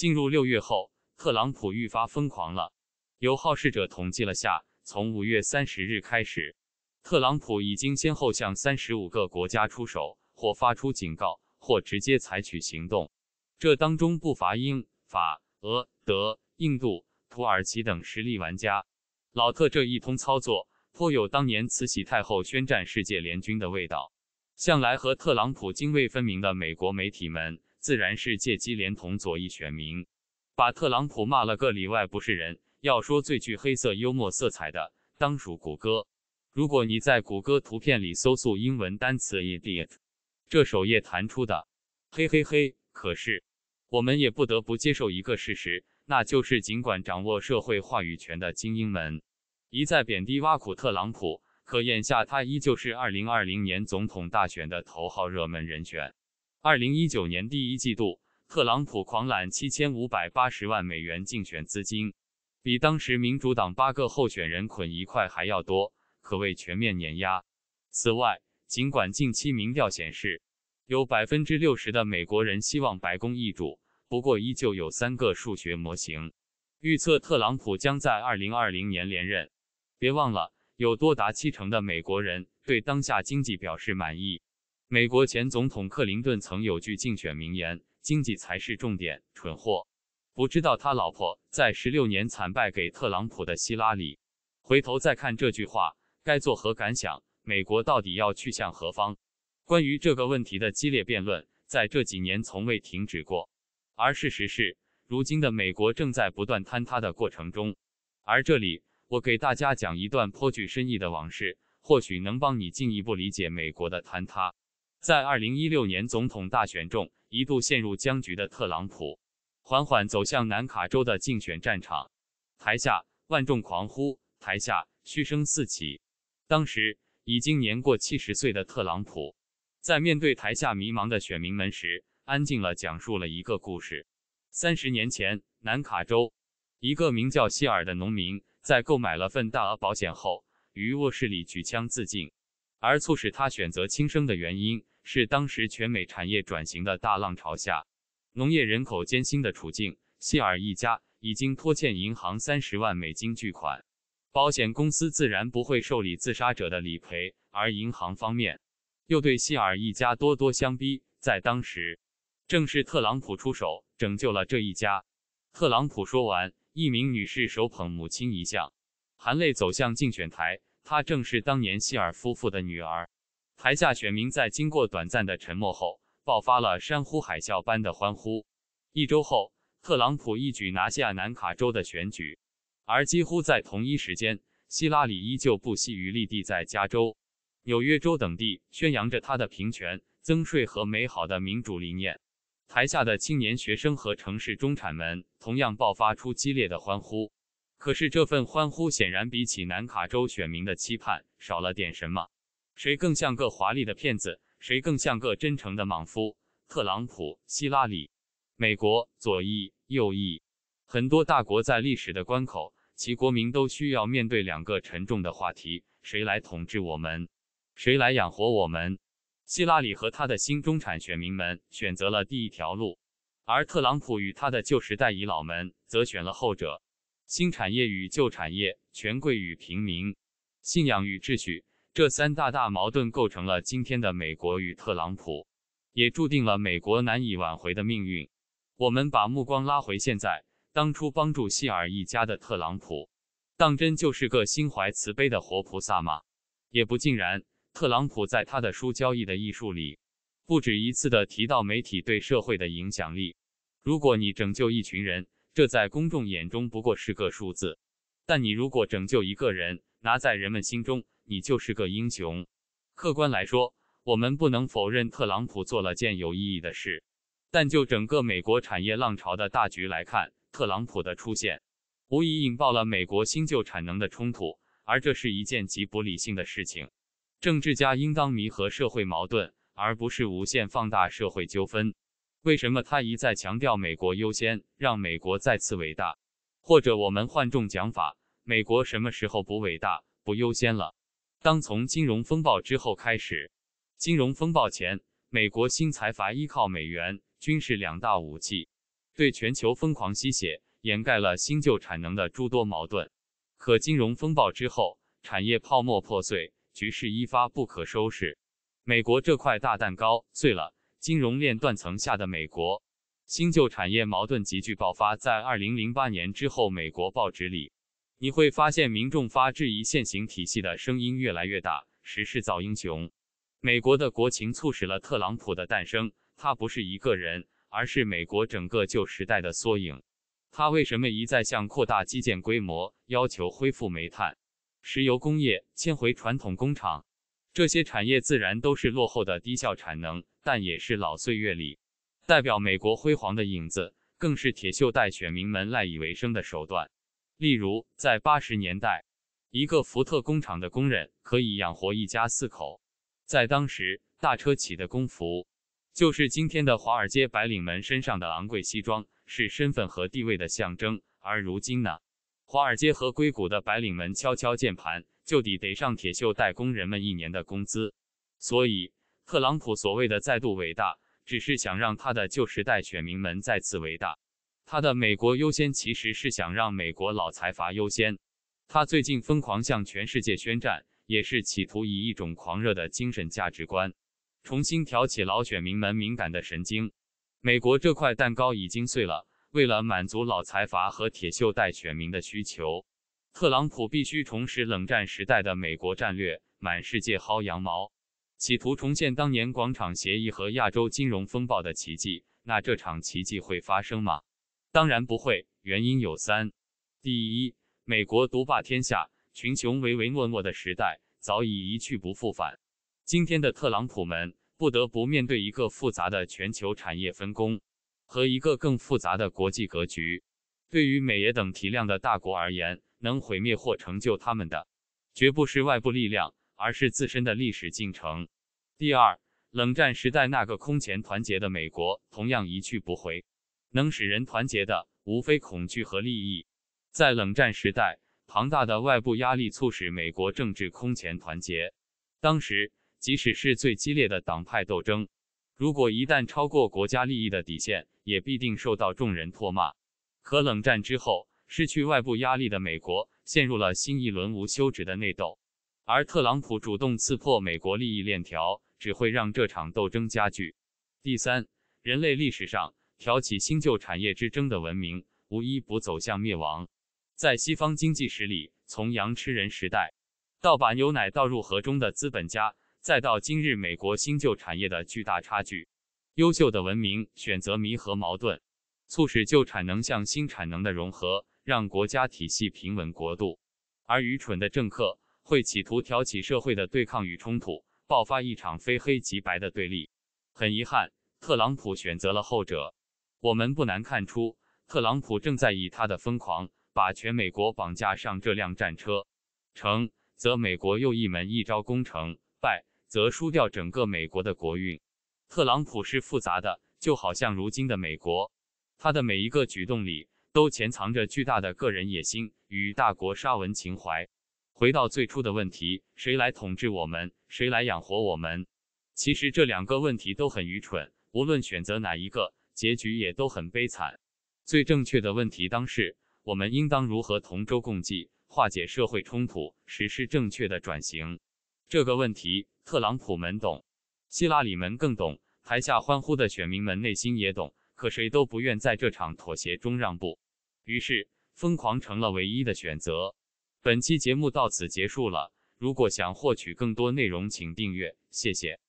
进入六月后，特朗普愈发疯狂了。有好事者统计了下，从五月三十日开始，特朗普已经先后向三十五个国家出手或发出警告，或直接采取行动。这当中不乏英、法、俄、德、印度、土耳其等实力玩家。老特这一通操作，颇有当年慈禧太后宣战世界联军的味道。向来和特朗普泾渭分明的美国媒体们。自然是借机连同左翼选民，把特朗普骂了个里外不是人。要说最具黑色幽默色彩的，当属谷歌。如果你在谷歌图片里搜索英文单词 “idiot”，这首页弹出的，嘿嘿嘿。可是，我们也不得不接受一个事实，那就是尽管掌握社会话语权的精英们一再贬低挖苦特朗普，可眼下他依旧是2020年总统大选的头号热门人选。二零一九年第一季度，特朗普狂揽七千五百八十万美元竞选资金，比当时民主党八个候选人捆一块还要多，可谓全面碾压。此外，尽管近期民调显示有百分之六十的美国人希望白宫易主，不过依旧有三个数学模型预测特朗普将在二零二零年连任。别忘了，有多达七成的美国人对当下经济表示满意。美国前总统克林顿曾有句竞选名言：“经济才是重点，蠢货！”不知道他老婆在十六年惨败给特朗普的希拉里，回头再看这句话，该作何感想？美国到底要去向何方？关于这个问题的激烈辩论，在这几年从未停止过。而事实是，如今的美国正在不断坍塌的过程中。而这里，我给大家讲一段颇具深意的往事，或许能帮你进一步理解美国的坍塌。在二零一六年总统大选中一度陷入僵局的特朗普，缓缓走向南卡州的竞选战场，台下万众狂呼，台下嘘声四起。当时已经年过七十岁的特朗普，在面对台下迷茫的选民们时，安静了讲述了一个故事：三十年前，南卡州一个名叫希尔的农民，在购买了份大额保险后，于卧室里举枪自尽，而促使他选择轻生的原因。是当时全美产业转型的大浪潮下，农业人口艰辛的处境。希尔一家已经拖欠银行三十万美金巨款，保险公司自然不会受理自杀者的理赔，而银行方面又对希尔一家咄咄相逼。在当时，正是特朗普出手拯救了这一家。特朗普说完，一名女士手捧母亲遗像，含泪走向竞选台，她正是当年希尔夫妇的女儿。台下选民在经过短暂的沉默后，爆发了山呼海啸般的欢呼。一周后，特朗普一举拿下南卡州的选举，而几乎在同一时间，希拉里依旧不惜余力地在加州、纽约州等地宣扬着他的平权、增税和美好的民主理念。台下的青年学生和城市中产们同样爆发出激烈的欢呼，可是这份欢呼显然比起南卡州选民的期盼少了点什么。谁更像个华丽的骗子？谁更像个真诚的莽夫？特朗普、希拉里，美国左翼、右翼，很多大国在历史的关口，其国民都需要面对两个沉重的话题：谁来统治我们？谁来养活我们？希拉里和他的新中产选民们选择了第一条路，而特朗普与他的旧时代遗老们则选了后者。新产业与旧产业，权贵与平民，信仰与秩序。这三大大矛盾构成了今天的美国与特朗普，也注定了美国难以挽回的命运。我们把目光拉回现在，当初帮助希尔一家的特朗普，当真就是个心怀慈悲的活菩萨吗？也不尽然。特朗普在他的书《交易的艺术》里，不止一次的提到媒体对社会的影响力。如果你拯救一群人，这在公众眼中不过是个数字；但你如果拯救一个人，拿在人们心中，你就是个英雄。客观来说，我们不能否认特朗普做了件有意义的事，但就整个美国产业浪潮的大局来看，特朗普的出现无疑引爆了美国新旧产能的冲突，而这是一件极不理性的事情。政治家应当弥合社会矛盾，而不是无限放大社会纠纷。为什么他一再强调美国优先，让美国再次伟大？或者我们换种讲法。美国什么时候不伟大、不优先了？当从金融风暴之后开始，金融风暴前，美国新财阀依靠美元、军事两大武器，对全球疯狂吸血，掩盖了新旧产能的诸多矛盾。可金融风暴之后，产业泡沫破碎，局势一发不可收拾，美国这块大蛋糕碎了，金融链断层下的美国，新旧产业矛盾急剧爆发。在二零零八年之后，美国报纸里。你会发现，民众发质疑现行体系的声音越来越大。时势造英雄，美国的国情促使了特朗普的诞生。他不是一个人，而是美国整个旧时代的缩影。他为什么一再向扩大基建规模、要求恢复煤炭、石油工业、迁回传统工厂？这些产业自然都是落后的低效产能，但也是老岁月里代表美国辉煌的影子，更是铁锈带选民们赖以为生的手段。例如，在八十年代，一个福特工厂的工人可以养活一家四口。在当时，大车企的工服就是今天的华尔街白领们身上的昂贵西装，是身份和地位的象征。而如今呢，华尔街和硅谷的白领们敲敲键盘，就得得上铁锈带工人们一年的工资。所以，特朗普所谓的再度伟大，只是想让他的旧时代选民们再次伟大。他的美国优先其实是想让美国老财阀优先。他最近疯狂向全世界宣战，也是企图以一种狂热的精神价值观，重新挑起老选民们敏感的神经。美国这块蛋糕已经碎了，为了满足老财阀和铁锈带选民的需求，特朗普必须重拾冷战时代的美国战略，满世界薅羊毛，企图重现当年广场协议和亚洲金融风暴的奇迹。那这场奇迹会发生吗？当然不会，原因有三：第一，美国独霸天下、群雄唯唯诺诺的时代早已一去不复返。今天的特朗普们不得不面对一个复杂的全球产业分工和一个更复杂的国际格局。对于美也等体量的大国而言，能毁灭或成就他们的，绝不是外部力量，而是自身的历史进程。第二，冷战时代那个空前团结的美国同样一去不回。能使人团结的无非恐惧和利益。在冷战时代，庞大的外部压力促使美国政治空前团结。当时，即使是最激烈的党派斗争，如果一旦超过国家利益的底线，也必定受到众人唾骂。可冷战之后，失去外部压力的美国，陷入了新一轮无休止的内斗。而特朗普主动刺破美国利益链条，只会让这场斗争加剧。第三，人类历史上。挑起新旧产业之争的文明，无一不走向灭亡。在西方经济史里，从羊吃人时代，到把牛奶倒入河中的资本家，再到今日美国新旧产业的巨大差距，优秀的文明选择弥合矛盾，促使旧产能向新产能的融合，让国家体系平稳过渡；而愚蠢的政客会企图挑起社会的对抗与冲突，爆发一场非黑即白的对立。很遗憾，特朗普选择了后者。我们不难看出，特朗普正在以他的疯狂把全美国绑架上这辆战车，成则美国又一门一招攻城，败则输掉整个美国的国运。特朗普是复杂的，就好像如今的美国，他的每一个举动里都潜藏着巨大的个人野心与大国沙文情怀。回到最初的问题，谁来统治我们？谁来养活我们？其实这两个问题都很愚蠢，无论选择哪一个。结局也都很悲惨。最正确的问题，当是我们应当如何同舟共济，化解社会冲突，实施正确的转型。这个问题，特朗普们懂，希拉里们更懂。台下欢呼的选民们内心也懂，可谁都不愿在这场妥协中让步。于是，疯狂成了唯一的选择。本期节目到此结束了。如果想获取更多内容，请订阅。谢谢。